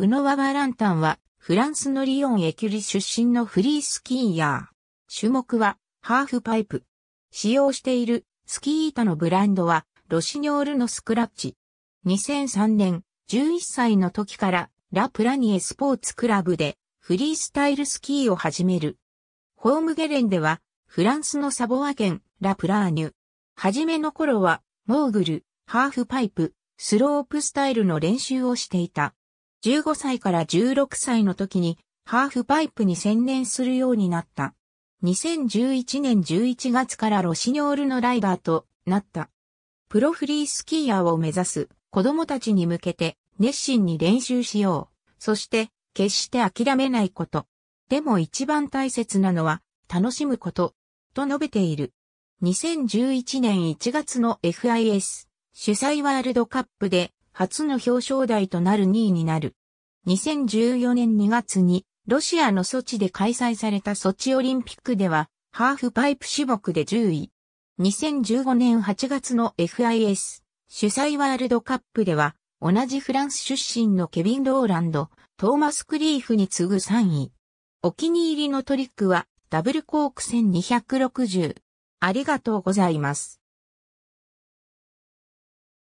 ブノワ・バランタンは、フランスのリヨン・エキュリ出身のフリースキーヤー。種目は、ハーフパイプ。使用している、スキー板のブランドは、ロシニョールのスクラッチ。2003年、11歳の時から、ラ・プラニエスポーツクラブで、フリースタイルスキーを始める。ホームゲレンでは、フランスのサボア県、ラ・プラーニュ。はじめの頃は、モーグル、ハーフパイプ、スロープスタイルの練習をしていた。15歳から16歳の時にハーフパイプに専念するようになった。2011年11月からロシニョールのライバーとなった。プロフリースキーヤーを目指す子供たちに向けて熱心に練習しよう。そして決して諦めないこと。でも一番大切なのは楽しむこと。と述べている。2011年1月の FIS 主催ワールドカップで初の表彰台となる2位になる。2014年2月にロシアのソチで開催されたソチオリンピックではハーフパイプ種目で10位。2015年8月の FIS 主催ワールドカップでは同じフランス出身のケビン・ローランド、トーマス・クリーフに次ぐ3位。お気に入りのトリックはダブルコーク1260。ありがとうございます。